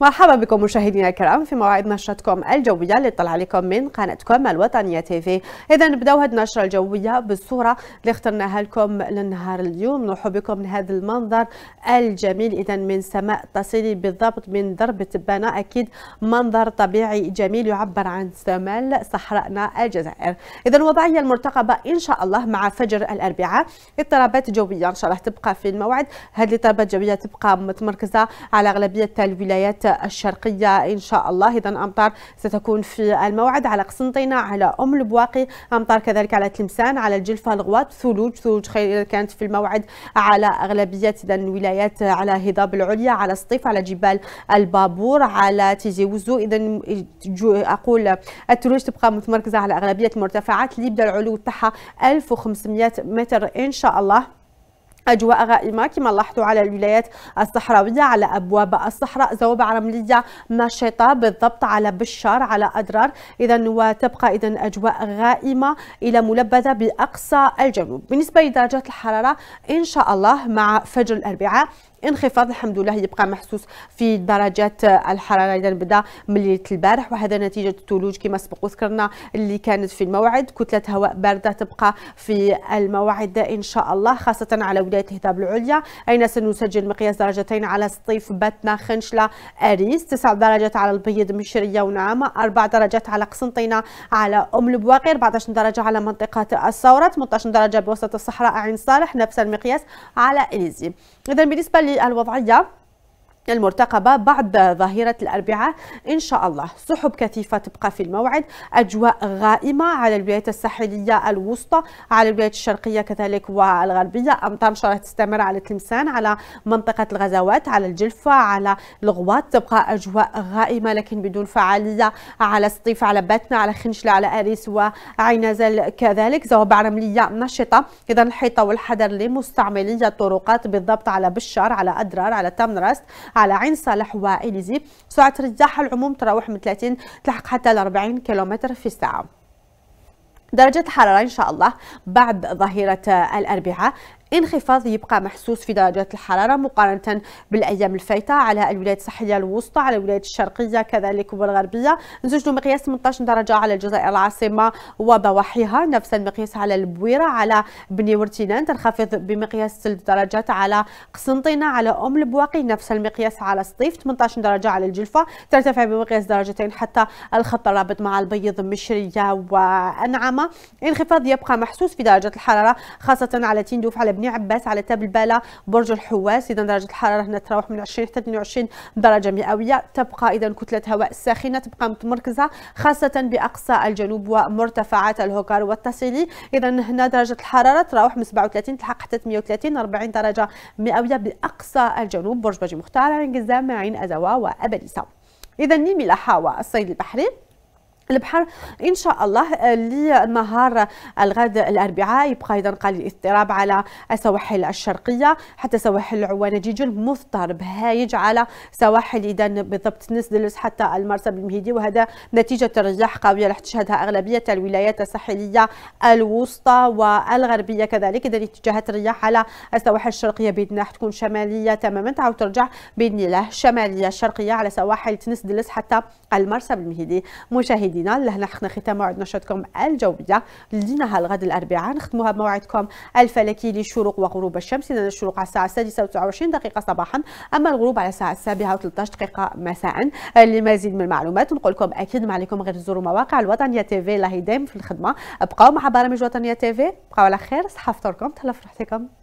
مرحبا بكم مشاهدينا الكرام في موعد نشرتكم الجويه اللي طلع عليكم من قناتكم الوطنيه تيفي اذا نبداو هذه النشره الجويه بالصوره اللي اخترناها لكم للنهار اليوم نرحب بكم لهذا هذا المنظر الجميل اذا من سماء تصلي بالضبط من درب تبانه اكيد منظر طبيعي جميل يعبر عن جمال صحراءنا الجزائر اذا الوضعيه المرتقبه ان شاء الله مع فجر الاربعاء اضطرابات جويه ان شاء الله تبقى في الموعد هذه الاضطرابات الجويه تبقى متمركزه على اغلبيه الولايات الولايات الشرقية إن شاء الله إذا أمطار ستكون في الموعد على قسنطينة على أم البواقي أمطار كذلك على تلمسان على الجلفة الغواط ثلوج ثلوج خير كانت في الموعد على أغلبية إذا الولايات على هضاب العليا على سطيف على جبال البابور على تيزي وزو إذا أقول الثلوج تبقى متمركزة على أغلبية المرتفعات اللي يبدأ العلو تاعها 1500 متر إن شاء الله أجواء غائمة كما لاحظوا على الولايات الصحراوية على أبواب الصحراء زوبع رملية نشطة بالضبط على بشار على أدرار إذا وتبقى إذا أجواء غائمة إلى ملبدة بأقصى الجنوب بالنسبة لدرجات الحرارة إن شاء الله مع فجر الأربعاء انخفاض الحمد لله يبقى محسوس في درجات الحراره اذا بدا من ليله البارح وهذا نتيجه الثلوج كما سبق وذكرنا اللي كانت في الموعد كتله هواء بارده تبقى في الموعد ان شاء الله خاصه على ولايه الهضاب العليا اين سنسجل مقياس درجتين على سطيف باتنا خنشله اريس تسع درجات على البيض مشريه ونعامه اربع درجات على قسنطينه على ام البواقي 14 درجه على منطقه الثوره 18 درجه بوسط الصحراء عين صالح نفس المقياس على اليزي اذا بالنسبه الوضعيه المرتقبة بعد ظهيرة الأربعاء إن شاء الله سحب كثيفة تبقى في الموعد أجواء غائمة على الولايات الساحلية الوسطى على الولايات الشرقية كذلك والغربية أمطار شرح تستمر على تلمسان على منطقة الغزوات على الجلفة على الغوات تبقى أجواء غائمة لكن بدون فعالية على سطيف على باتنا على خنشلة على أريس وعينازل كذلك زوابع رملية نشطة إذا الحيطة والحذر لمستعملي الطرقات بالضبط على بشار على أدرار على تامنراست على عين صالح وإليزي سرعة رجاح العموم تراوح من 30 تلحق حتى ل 40 كيلومتر في الساعة درجة الحرارة إن شاء الله بعد ظهيرة الأربعاء انخفاض يبقى محسوس في درجات الحرارة مقارنة بالأيام الفايتة على الولايات الصحية الوسطى على الولايات الشرقية كذلك والغربية نسجلوا مقياس 18 درجة على الجزائر العاصمة وضواحيها نفس المقياس على البويرة على بني ورتينان تنخفض بمقياس 3 درجات على قسنطينة على أم البواقي نفس المقياس على سطيف 18 درجة على الجلفة ترتفع بمقياس درجتين حتى الخط الرابط مع البيض مشرية وأنعمة انخفاض يبقى محسوس في درجة الحرارة خاصة على تندوف على بني عباس على تبلبله برج الحواس اذا درجه الحراره هنا تتراوح من 20 حتى 22 درجه مئويه تبقى اذا كتله هواء ساخنه تبقى متمركزه خاصه باقصى الجنوب ومرتفعات الهوكار والتصيلي اذا هنا درجه الحراره تتراوح من 37 تلحق حتى 130 40 درجه مئويه باقصى الجنوب برج باجي مختار عين قزام عين ازوا وابليسه اذا نيمي لحاوى الصيد البحري البحر ان شاء الله آه، لنهار الغد الاربعاء يبقى ايضا قليل اضطراب على السواحل الشرقيه حتى سواحل عوانه جيجل مضطرب هايج على سواحل اذا بالضبط نسدلس حتى المرسى بالمهيدي وهذا نتيجه رياح قويه راح تشهدها اغلبيه الولايات الساحليه الوسطى والغربيه كذلك اذا اتجاهات الرياح على السواحل الشرقيه باذن الله تكون شماليه تماما تعاود ترجع باذن الله شماليه شرقيه على سواحل تنسدلس حتى المرسى بالمهيدي مشاهدي لينا لهنا حقنا ختام موعد نشرتكم الجويه لينا الغد الاربعاء نختموها بموعدكم الفلكي لشروق وغروب الشمس لان الشروق على الساعه السادسه 29 دقيقه صباحا اما الغروب على الساعه السابعه و13 دقيقه مساء لمزيد من المعلومات نقول لكم اكيد ما عليكم غير تزوروا مواقع الوطنيه تي في الله دايم في الخدمه بقاو مع برامج وطنيه تي في بقاو على خير صحه فطوركم تهلا فرحتكم